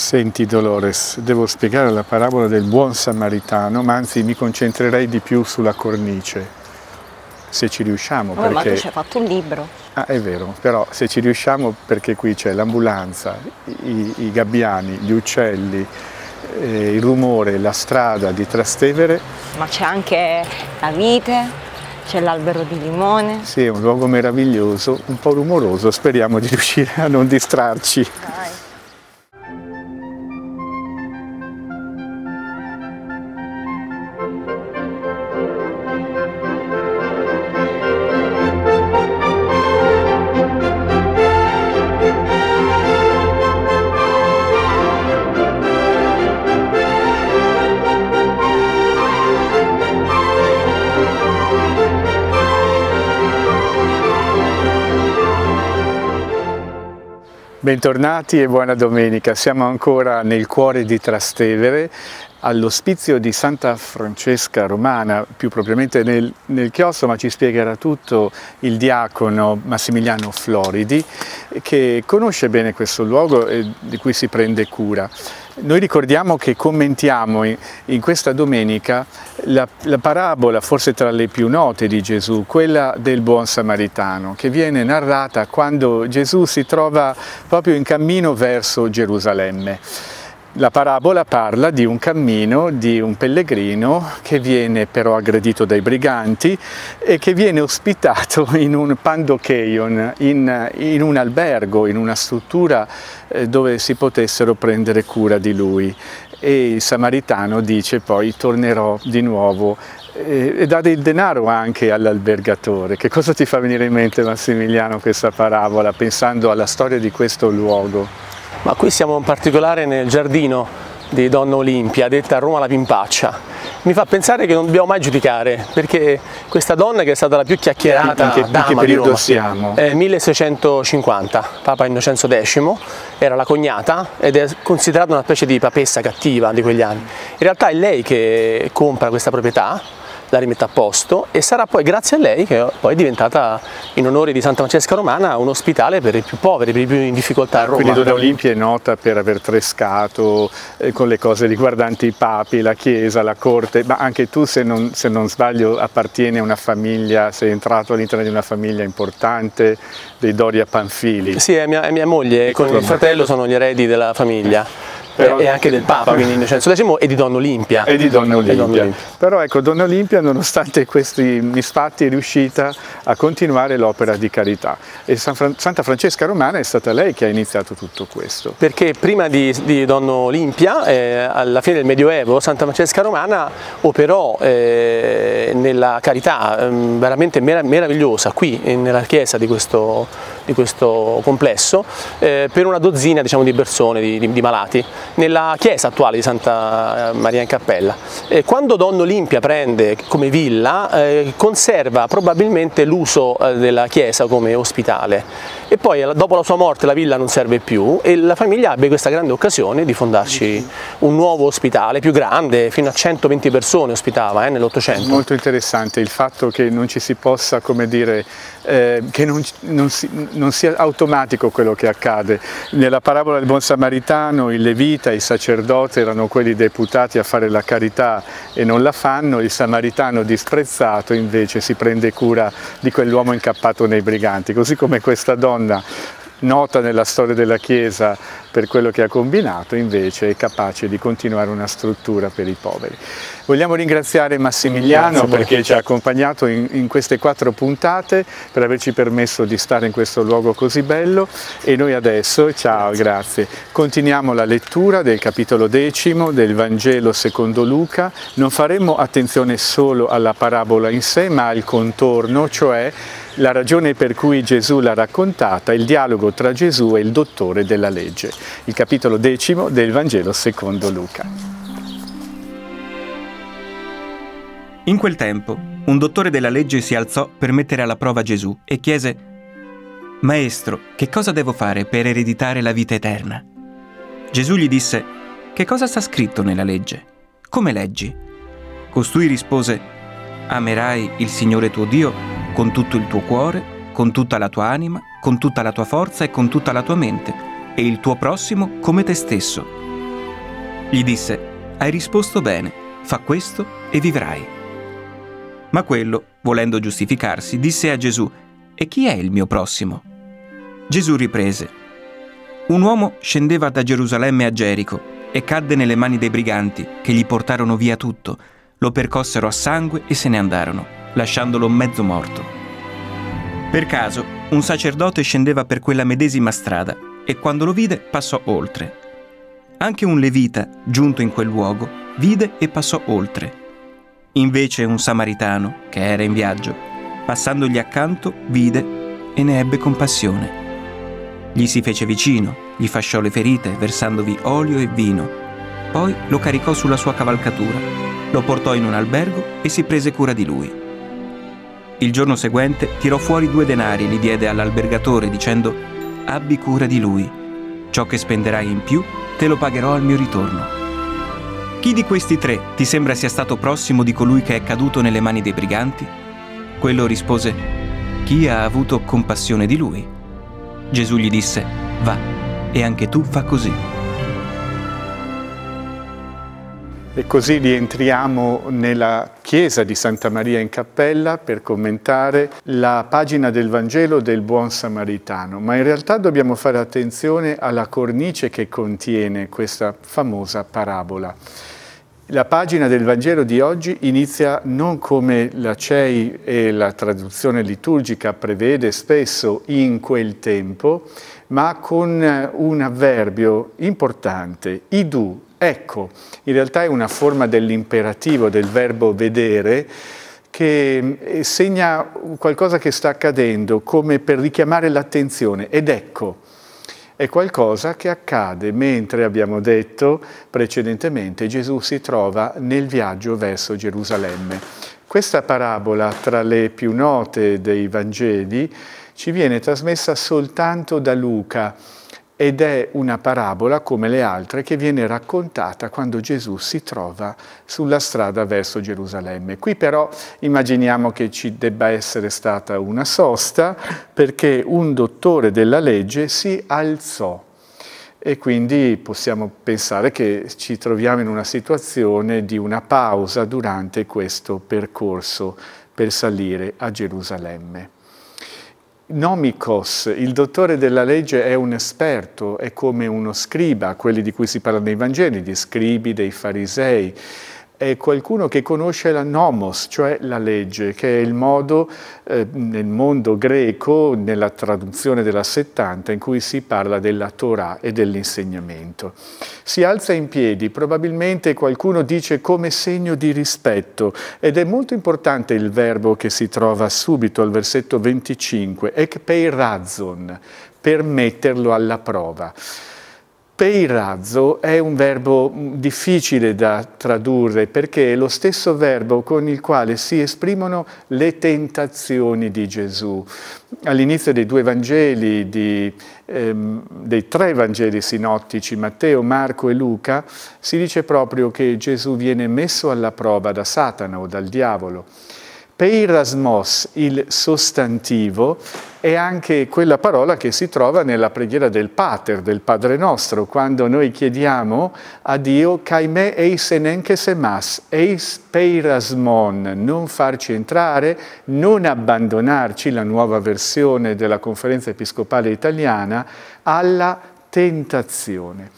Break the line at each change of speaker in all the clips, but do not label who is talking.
Senti Dolores, devo spiegare la parabola del buon samaritano, ma anzi mi concentrerei di più sulla cornice, se ci riusciamo. Oh, perché... Ma tu ci hai
fatto un libro.
Ah, è vero, però se ci riusciamo perché qui c'è l'ambulanza, i, i, gabbiani, gli uccelli, eh, il rumore, la strada di Trastevere.
Ma c'è anche la vite, c'è l'albero di limone.
Sì, è un luogo meraviglioso, un po' rumoroso, speriamo di riuscire a non distrarci. Dai. Bentornati e buona domenica, siamo ancora nel cuore di Trastevere all'ospizio di Santa Francesca Romana, più propriamente nel, nel, chiostro, ma ci spiegherà tutto il diacono Massimiliano Floridi, che conosce bene questo luogo e di cui si prende cura. Noi ricordiamo che commentiamo in, in questa domenica la, la parabola, forse tra le più note di Gesù, quella del buon samaritano, che viene narrata quando Gesù si trova proprio in cammino verso Gerusalemme. La parabola parla di un cammino di un pellegrino che viene però aggredito dai briganti e che viene ospitato in un pandocheion, in, in un albergo, in una struttura eh, dove si potessero prendere cura di lui. E il samaritano dice poi tornerò di nuovo e eh, dà del denaro anche all'albergatore. Che cosa ti fa venire in mente Massimiliano
questa parabola pensando alla storia di questo luogo? ma qui siamo in particolare nel giardino di Donna Olimpia, detta a Roma la Pimpaccia. Mi fa pensare che non dobbiamo mai giudicare, perché questa donna che è stata la più chiacchierata in che, in che periodo Roma, siamo? È eh, 1650, Papa Innocenzo X, era la cognata ed è considerata una specie di papessa cattiva di quegli anni. In realtà è lei che compra questa proprietà la rimette a posto e sarà poi grazie a lei che poi è diventata in onore di Santa Francesca Romana un ospitale per i più poveri, per i più in difficoltà a Roma. Quindi Donna Olimpia
è nota per aver frescato eh, con le cose riguardanti i papi, la chiesa, la corte, ma anche tu se non, se non sbaglio appartieni a una famiglia, sei entrato all'interno di una famiglia importante
dei Doria Panfili. Sì, è mia, è mia moglie, e con mio fratello sono gli eredi della famiglia. Però... e anche del Papa, quindi Innocenzo X e di Donna Olimpia. E di Donna Olimpia. Donna Olimpia. Però ecco,
Donna Olimpia nonostante questi misfatti è riuscita a continuare l'opera di carità e San Fran Santa Francesca Romana è stata lei che ha iniziato tutto questo.
Perché prima di, di Donna Olimpia, eh, alla fine del Medioevo, Santa Francesca Romana operò eh, nella carità eh, veramente meravigliosa qui nella chiesa di questo di questo complesso eh, per una dozzina diciamo, di persone, di, di, di, malati, nella chiesa attuale di Santa eh, Maria in Cappella. Eh, quando Don Olimpia prende come villa, eh, conserva probabilmente l'uso eh, della chiesa come ospitale e poi dopo la sua morte la villa non serve più e la famiglia ebbe questa grande occasione di fondarci un nuovo ospitale più grande, fino a 120 persone ospitava eh, nell'Ottocento. Molto interessante il fatto che non ci si possa, come dire, eh, che non,
non, si, non, sia automatico quello che accade. Nella parabola del buon samaritano il levita, i sacerdoti erano quelli deputati a fare la carità e non la fanno, il samaritano disprezzato invece si prende cura di quell'uomo incappato nei briganti, così come questa donna donna nota nella storia della Chiesa per quello che ha combinato, invece è capace di continuare una struttura per i poveri. Vogliamo ringraziare Massimiliano Grazie perché ci ha accompagnato in, in, queste quattro puntate, per averci permesso di stare in questo luogo così bello e noi adesso, ciao, grazie, continuiamo la lettura del capitolo decimo del Vangelo secondo Luca, non faremo attenzione solo alla parabola in sé ma al contorno, cioè la ragione per cui Gesù l'ha raccontata, il dialogo tra Gesù e il dottore della legge, il capitolo decimo
del Vangelo secondo Luca. In quel tempo, un dottore della legge si alzò per mettere alla prova Gesù e chiese, Maestro, che cosa devo fare per ereditare la vita eterna? Gesù gli disse, Che cosa sta scritto nella legge? Come leggi? Costui rispose, Amerai il Signore tuo Dio con tutto il tuo cuore, con tutta la tua anima, con tutta la tua forza e con tutta la tua mente, e il tuo prossimo come te stesso. Gli disse, hai risposto bene, fa questo e vivrai. Ma quello, volendo giustificarsi, disse a Gesù, e chi è il mio prossimo? Gesù riprese, un uomo scendeva da Gerusalemme a Gerico e cadde nelle mani dei briganti, che gli portarono via tutto, lo percossero a sangue e se ne andarono lasciandolo mezzo morto. Per caso, un sacerdote scendeva per quella medesima strada e quando lo vide passò oltre. Anche un levita, giunto in quel luogo, vide e passò oltre. Invece un samaritano, che era in viaggio, passandogli accanto, vide e ne ebbe compassione. Gli si fece vicino, gli fasciò le ferite, versandovi olio e vino. Poi lo caricò sulla sua cavalcatura, lo portò in un albergo e si prese cura di lui. Il giorno seguente tirò fuori due denari, e li diede all'albergatore dicendo abbi cura di lui, ciò che spenderai in più te lo pagherò al mio ritorno. Chi di questi tre ti sembra sia stato prossimo di colui che è caduto nelle mani dei briganti? Quello rispose, chi ha avuto compassione di lui? Gesù gli disse, va, e anche tu fa così.
E così rientriamo nella chiesa di Santa Maria in Cappella per commentare la pagina del Vangelo del Buon Samaritano, ma in realtà dobbiamo fare attenzione alla cornice che contiene questa famosa parabola. La pagina del Vangelo di oggi inizia non come la CEI e la traduzione liturgica prevede spesso in quel tempo, ma con un avverbio importante, idu, Ecco, in realtà è una forma dell'imperativo, del verbo vedere, che eh, segna qualcosa che sta accadendo come per richiamare l'attenzione ed ecco, è qualcosa che accade mentre, abbiamo detto precedentemente, Gesù si trova nel viaggio verso Gerusalemme. Questa parabola, tra le più note dei Vangeli, ci viene trasmessa soltanto da Luca, ed è una parabola come le altre che viene raccontata quando Gesù si trova sulla strada verso Gerusalemme. Qui però immaginiamo che ci debba essere stata una sosta perché un dottore della legge si alzò e quindi possiamo pensare che ci troviamo in una situazione di una pausa durante questo percorso per salire a Gerusalemme. Nomikos, il dottore della legge è un esperto, è come uno scriba, quelli di cui si parla nei Vangeli, gli scribi dei farisei è qualcuno che conosce la nomos, cioè la legge, che è il modo eh, nel mondo greco, nella traduzione della 70, in cui si parla della Torah e dell'insegnamento. Si alza in piedi, probabilmente qualcuno dice come segno di rispetto, ed è molto importante il verbo che si trova subito al versetto 25, ek pei razon, per metterlo alla prova. Peirazzo è un verbo mm, difficile da tradurre perché è lo stesso verbo con il quale si esprimono le tentazioni di Gesù. All'inizio dei due Vangeli, di, ehm, dei tre Vangeli sinottici, Matteo, Marco e Luca, si dice proprio che Gesù viene messo alla prova da Satana o dal diavolo. Peirasmos, il sostantivo, è anche quella parola che si trova nella preghiera del Pater, del Padre nostro, quando noi chiediamo a Dio «Caime eis enenches eis peirasmon», non farci entrare, non abbandonarci, la nuova versione della Conferenza Episcopale Italiana, alla tentazione.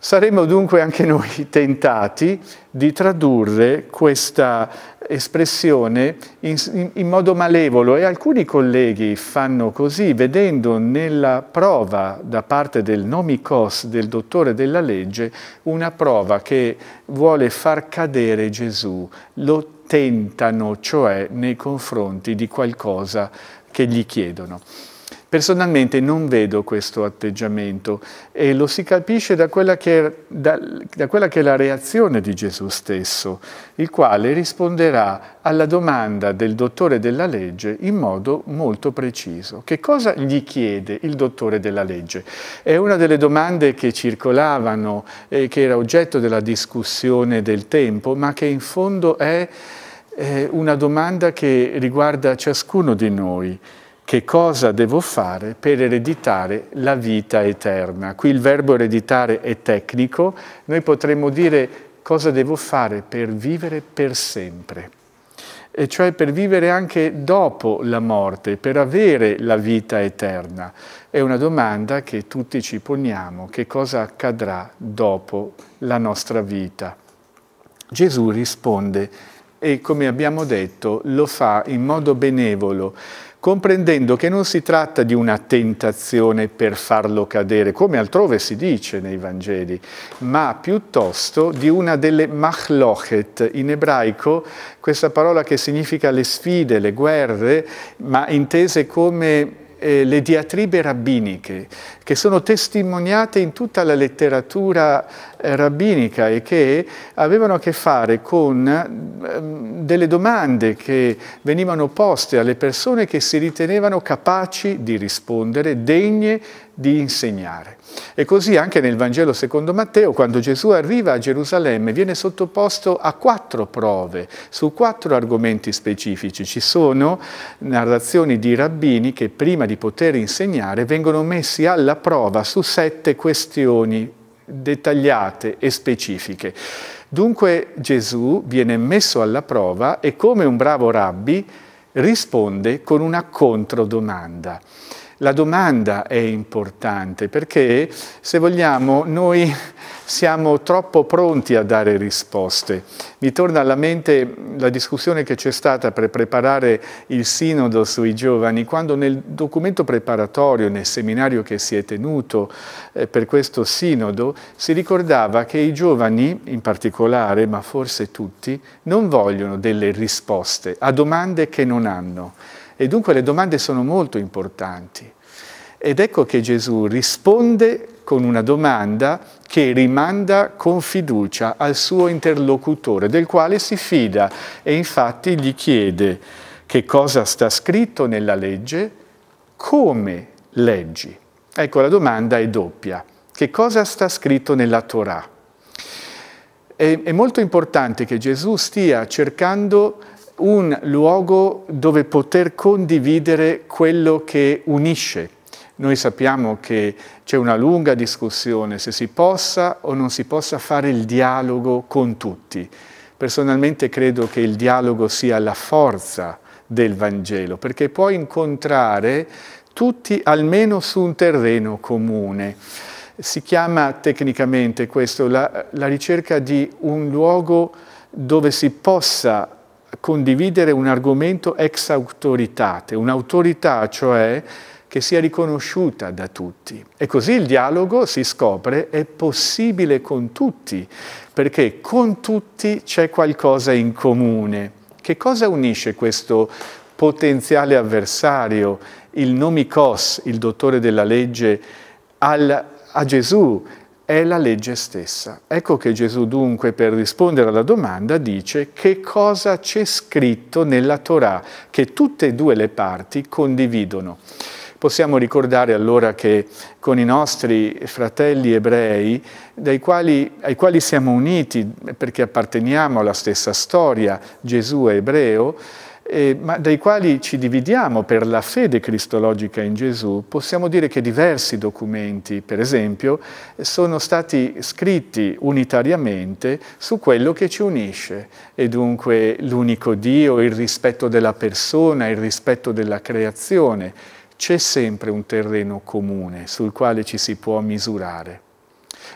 Saremmo dunque anche noi tentati di tradurre questa espressione in, in, modo malevolo e alcuni colleghi fanno così, vedendo nella prova da parte del nomikos, del dottore della legge, una prova che vuole far cadere Gesù, lo tentano cioè nei confronti di qualcosa che gli chiedono. Personalmente non vedo questo atteggiamento e lo si capisce da quella, che, da, da quella, che, è la reazione di Gesù stesso, il quale risponderà alla domanda del dottore della legge in modo molto preciso. Che cosa gli chiede il dottore della legge? È una delle domande che circolavano e che era oggetto della discussione del tempo, ma che in fondo è eh, una domanda che riguarda ciascuno di noi che cosa devo fare per ereditare la vita eterna. Qui il verbo ereditare è tecnico, noi potremmo dire cosa devo fare per vivere per sempre, e cioè per vivere anche dopo la morte, per avere la vita eterna. È una domanda che tutti ci poniamo, che cosa accadrà dopo la nostra vita. Gesù risponde e come abbiamo detto lo fa in modo benevolo comprendendo che non si tratta di una tentazione per farlo cadere, come altrove si dice nei Vangeli, ma piuttosto di una delle machlochet, in ebraico questa parola che significa le sfide, le guerre, ma intese come eh, le diatribe rabbiniche, che sono testimoniate in tutta la letteratura rabbinica e che avevano a che fare con ehm, delle domande che venivano poste alle persone che si ritenevano capaci di rispondere, degne di insegnare. E così anche nel Vangelo secondo Matteo, quando Gesù arriva a Gerusalemme, viene sottoposto a quattro prove su quattro argomenti specifici. Ci sono narrazioni di rabbini che prima di poter insegnare vengono messi alla prova su sette questioni dettagliate e specifiche. Dunque Gesù viene messo alla prova e come un bravo rabbi risponde con una controdomanda. La domanda è importante perché, se vogliamo, noi siamo troppo pronti a dare risposte. Mi torna alla mente la discussione che c'è stata per preparare il sinodo sui giovani, quando nel documento preparatorio, nel seminario che si è tenuto eh, per questo sinodo, si ricordava che i giovani, in particolare, ma forse tutti, non vogliono delle risposte a domande che non hanno e dunque le domande sono molto importanti. Ed ecco che Gesù risponde con una domanda che rimanda con fiducia al suo interlocutore, del quale si fida e infatti gli chiede che cosa sta scritto nella legge, come leggi. Ecco, la domanda è doppia. Che cosa sta scritto nella Torah? È, è molto importante che Gesù stia cercando un luogo dove poter condividere quello che unisce. Noi sappiamo che c'è una lunga discussione se si possa o non si possa fare il dialogo con tutti. Personalmente credo che il dialogo sia la forza del Vangelo, perché può incontrare tutti almeno su un terreno comune. Si chiama tecnicamente questo la, la ricerca di un luogo dove si possa condividere un argomento ex autoritate, un'autorità cioè che sia riconosciuta da tutti. E così il dialogo, si scopre, è possibile con tutti, perché con tutti c'è qualcosa in comune. Che cosa unisce questo potenziale avversario, il nomikos, il dottore della legge, al, a Gesù, è la legge stessa. Ecco che Gesù dunque per rispondere alla domanda dice che cosa c'è scritto nella Torah che tutte e due le parti condividono. Possiamo ricordare allora che con i nostri fratelli ebrei, quali, ai quali siamo uniti perché apparteniamo alla stessa storia, Gesù è ebreo, eh, ma dai quali ci dividiamo per la fede cristologica in Gesù, possiamo dire che diversi documenti, per esempio, sono stati scritti unitariamente su quello che ci unisce, e dunque l'unico Dio, il rispetto della persona, il rispetto della creazione. C'è sempre un terreno comune sul quale ci si può misurare.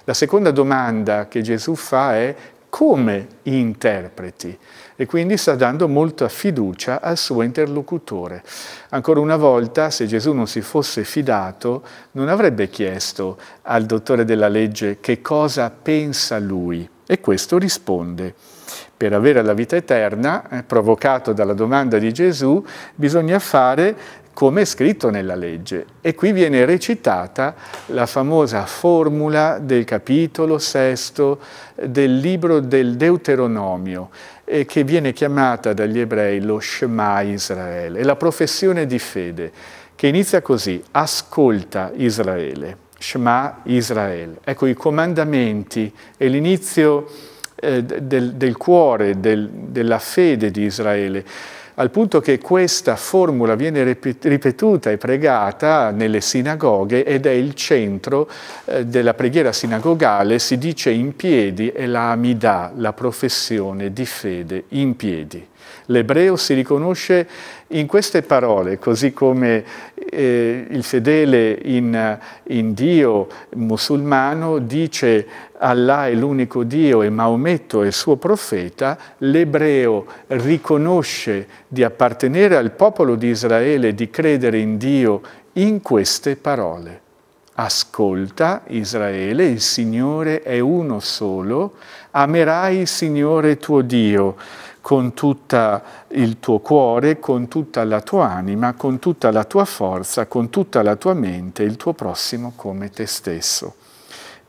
La seconda domanda che Gesù fa è come interpreti? e quindi sta dando molta fiducia al suo interlocutore. Ancora una volta, se Gesù non si fosse fidato, non avrebbe chiesto al dottore della legge che cosa pensa lui e questo risponde. Per avere la vita eterna, eh, provocato dalla domanda di Gesù, bisogna fare come è scritto nella legge. E qui viene recitata la famosa formula del capitolo sesto del libro del Deuteronomio, eh, che viene chiamata dagli ebrei lo Shema Israele, è la professione di fede, che inizia così, ascolta Israele, Shema Israele. Ecco, i comandamenti e l'inizio eh, del, del, cuore, del, della fede di Israele al punto che questa formula viene ripetuta e pregata nelle sinagoghe ed è il centro eh, della preghiera sinagogale, si dice in piedi e la amidà, la professione di fede in piedi. L'ebreo si riconosce in queste parole, così come eh, il fedele in, in Dio musulmano dice Allah è l'unico Dio e Maometto è il suo profeta, l'ebreo riconosce di appartenere al popolo di Israele, e di credere in Dio in queste parole. Ascolta Israele, il Signore è uno solo, amerai il Signore tuo Dio con tutto il tuo cuore, con tutta la tua anima, con tutta la tua forza, con tutta la tua mente, il tuo prossimo come te stesso.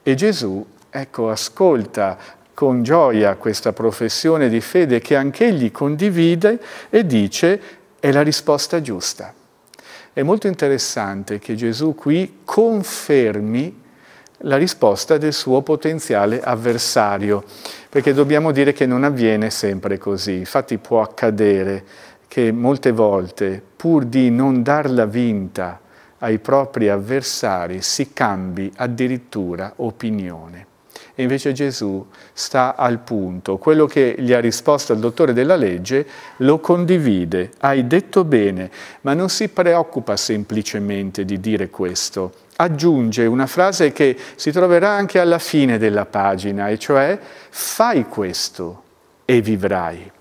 E Gesù, ecco, ascolta con gioia questa professione di fede che anch'egli condivide e dice è la risposta giusta. È molto interessante che Gesù qui confermi la risposta del suo potenziale avversario, perché dobbiamo dire che non avviene sempre così, infatti può accadere che molte volte, pur di non darla vinta ai propri avversari, si cambi addirittura opinione. E invece Gesù sta al punto. Quello che gli ha risposto il dottore della legge lo condivide. Hai detto bene, ma non si preoccupa semplicemente di dire questo. Aggiunge una frase che si troverà anche alla fine della pagina, e cioè fai questo e vivrai.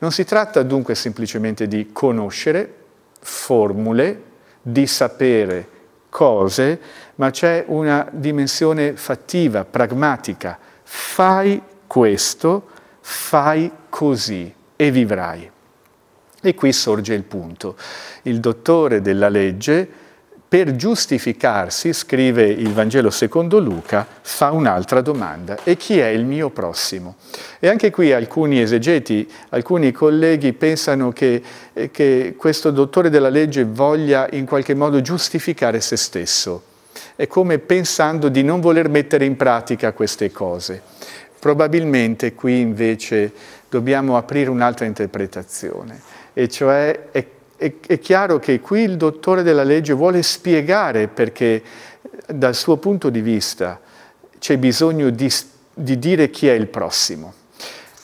Non si tratta dunque semplicemente di conoscere formule, di sapere cose, ma c'è una dimensione fattiva, pragmatica. Fai questo, fai così e vivrai. E qui sorge il punto. Il dottore della legge per giustificarsi, scrive il Vangelo secondo Luca, fa un'altra domanda, e chi è il mio prossimo? E anche qui alcuni esegeti, alcuni colleghi pensano che, eh, che questo dottore della legge voglia in qualche modo giustificare se stesso, è come pensando di non voler mettere in pratica queste cose. Probabilmente qui invece dobbiamo aprire un'altra interpretazione, e cioè è è, è chiaro che qui il dottore della legge vuole spiegare perché eh, dal suo punto di vista c'è bisogno di, di dire chi è il prossimo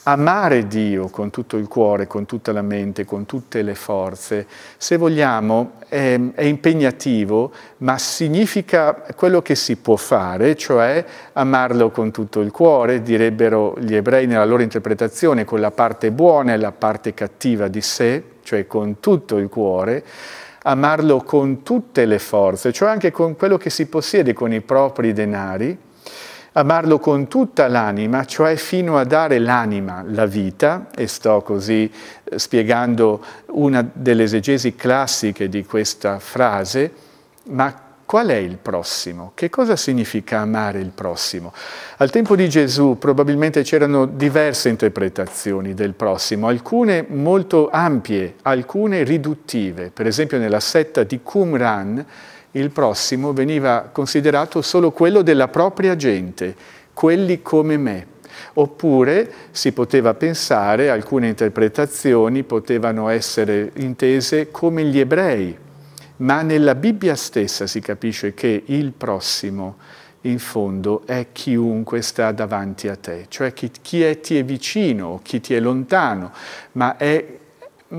amare Dio con tutto il cuore, con tutta la mente, con tutte le forze, se vogliamo, è, è, impegnativo, ma significa quello che si può fare, cioè amarlo con tutto il cuore, direbbero gli ebrei nella loro interpretazione, con la parte buona e la parte cattiva di sé, cioè con tutto il cuore, amarlo con tutte le forze, cioè anche con quello che si possiede, con i propri denari, amarlo con tutta l'anima, cioè fino a dare l'anima, la vita, e sto così eh, spiegando una delle esegesi classiche di questa frase, ma qual è il prossimo? Che cosa significa amare il prossimo? Al tempo di Gesù probabilmente c'erano diverse interpretazioni del prossimo, alcune molto ampie, alcune riduttive. Per esempio nella setta di Qumran il prossimo veniva considerato solo quello della propria gente, quelli come me. Oppure si poteva pensare, alcune interpretazioni potevano essere intese come gli ebrei, ma nella Bibbia stessa si capisce che il prossimo in fondo è chiunque sta davanti a te, cioè chi, chi è, ti è vicino, chi ti è lontano, ma è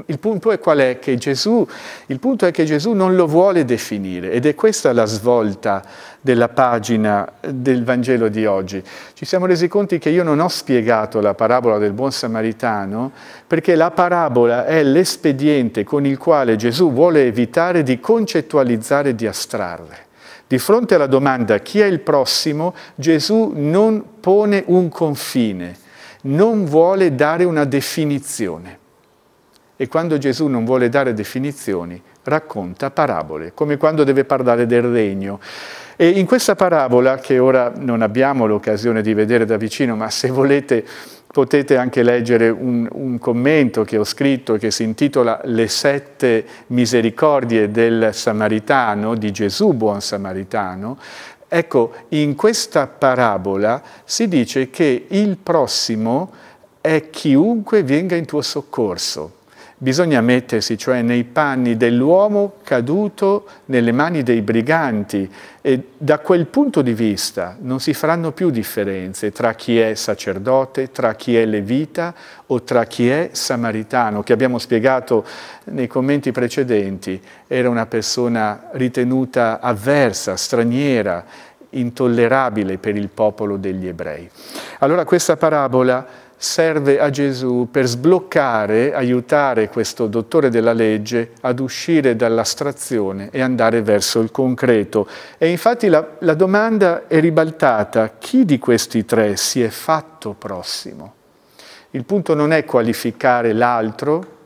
il punto è qual è? Che Gesù, il punto è che Gesù non lo vuole definire ed è questa la svolta della pagina del Vangelo di oggi. Ci siamo resi conti che io non ho spiegato la parabola del buon samaritano perché la parabola è l'espediente con il quale Gesù vuole evitare di concettualizzare, e di astrarre. Di fronte alla domanda chi è il prossimo, Gesù non pone un confine, non vuole dare una definizione e quando Gesù non vuole dare definizioni racconta parabole, come quando deve parlare del regno. E in questa parabola, che ora non abbiamo l'occasione di vedere da vicino, ma se volete potete anche leggere un, un, commento che ho scritto che si intitola Le sette misericordie del Samaritano, di Gesù buon Samaritano. Ecco, in questa parabola si dice che il prossimo è chiunque venga in tuo soccorso. Bisogna mettersi cioè nei panni dell'uomo caduto nelle mani dei briganti e da quel punto di vista non si faranno più differenze tra chi è sacerdote, tra chi è levita o tra chi è samaritano, che abbiamo spiegato nei commenti precedenti, era una persona ritenuta avversa, straniera, intollerabile per il popolo degli ebrei. Allora questa parabola serve a Gesù per sbloccare, aiutare questo dottore della legge ad uscire dall'astrazione e andare verso il concreto. E infatti la, la, domanda è ribaltata, chi di questi tre si è fatto prossimo? Il punto non è qualificare l'altro,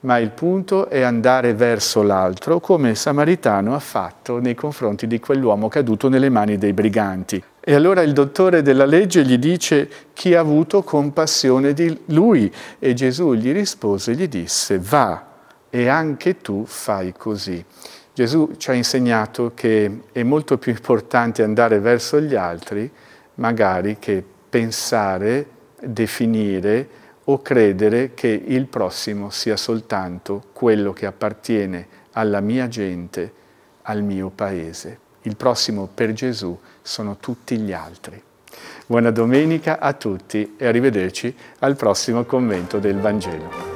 ma il punto è andare verso l'altro, come il Samaritano ha fatto nei confronti di quell'uomo caduto nelle mani dei briganti. E allora il dottore della legge gli dice chi ha avuto compassione di lui. E Gesù gli rispose, gli disse, va e anche tu fai così. Gesù ci ha insegnato che è molto più importante andare verso gli altri, magari che pensare, definire o credere che il prossimo sia soltanto quello che appartiene alla mia gente, al mio paese. Il prossimo per Gesù sono tutti gli altri. Buona domenica a tutti e arrivederci al prossimo commento del Vangelo.